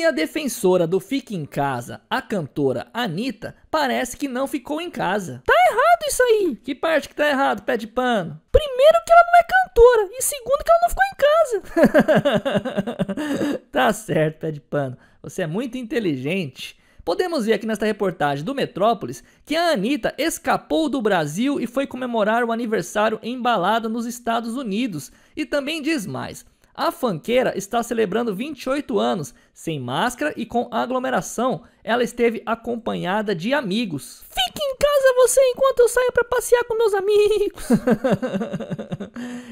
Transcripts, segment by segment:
E a defensora do Fique em Casa, a cantora Anitta, parece que não ficou em casa. Tá errado isso aí! Que parte que tá errado, pé de pano? Primeiro que ela não é cantora, e segundo que ela não ficou em casa. tá certo, pé de pano. Você é muito inteligente. Podemos ver aqui nesta reportagem do Metrópolis que a Anitta escapou do Brasil e foi comemorar o aniversário embalada nos Estados Unidos. E também diz mais: a fanqueira está celebrando 28 anos, sem máscara e com aglomeração. Ela esteve acompanhada de amigos. Fique em casa você enquanto eu saio para passear com meus amigos.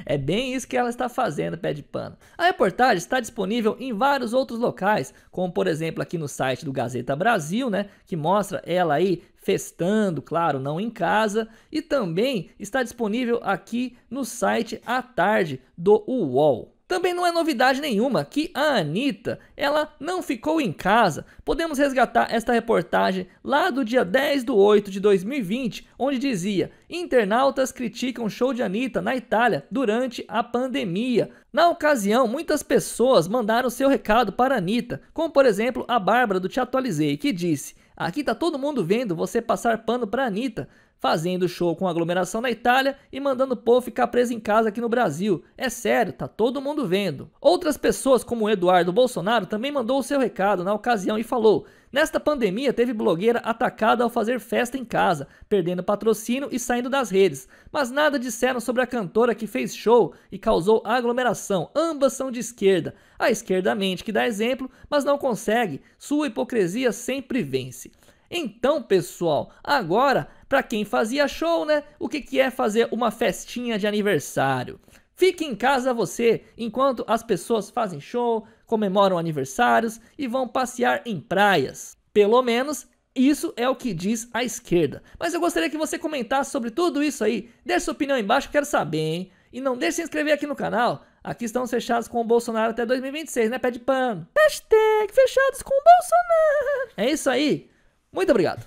é bem isso que ela está fazendo, pé de pano. A reportagem está disponível em vários outros locais, como por exemplo aqui no site do Gazeta Brasil, né, que mostra ela aí festando, claro, não em casa, e também está disponível aqui no site à tarde do UOL. Também não é novidade nenhuma que a Anitta, ela não ficou em casa. Podemos resgatar esta reportagem lá do dia 10 de 8 de 2020, onde dizia Internautas criticam show de Anitta na Itália durante a pandemia. Na ocasião, muitas pessoas mandaram seu recado para Anitta, como por exemplo a Bárbara do Te Atualizei, que disse Aqui tá todo mundo vendo você passar pano pra Anitta fazendo show com aglomeração na Itália e mandando o povo ficar preso em casa aqui no Brasil. É sério, tá todo mundo vendo. Outras pessoas, como o Eduardo Bolsonaro, também mandou o seu recado na ocasião e falou: Nesta pandemia, teve blogueira atacada ao fazer festa em casa, perdendo patrocínio e saindo das redes. Mas nada disseram sobre a cantora que fez show e causou aglomeração. Ambas são de esquerda. A esquerda mente que dá exemplo, mas não consegue. Sua hipocrisia sempre vence. Então, pessoal, agora, para quem fazia show, né? O que, que é fazer uma festinha de aniversário? Fique em casa você, enquanto as pessoas fazem show, comemoram aniversários e vão passear em praias. Pelo menos isso é o que diz a esquerda. Mas eu gostaria que você comentasse sobre tudo isso aí. Deixe sua opinião aí embaixo, quero saber, hein? E não deixe de se inscrever aqui no canal. Aqui estamos fechados com o Bolsonaro até 2026, né? Pé de pano. Hashtag fechados com o Bolsonaro. É isso aí. Muito obrigado.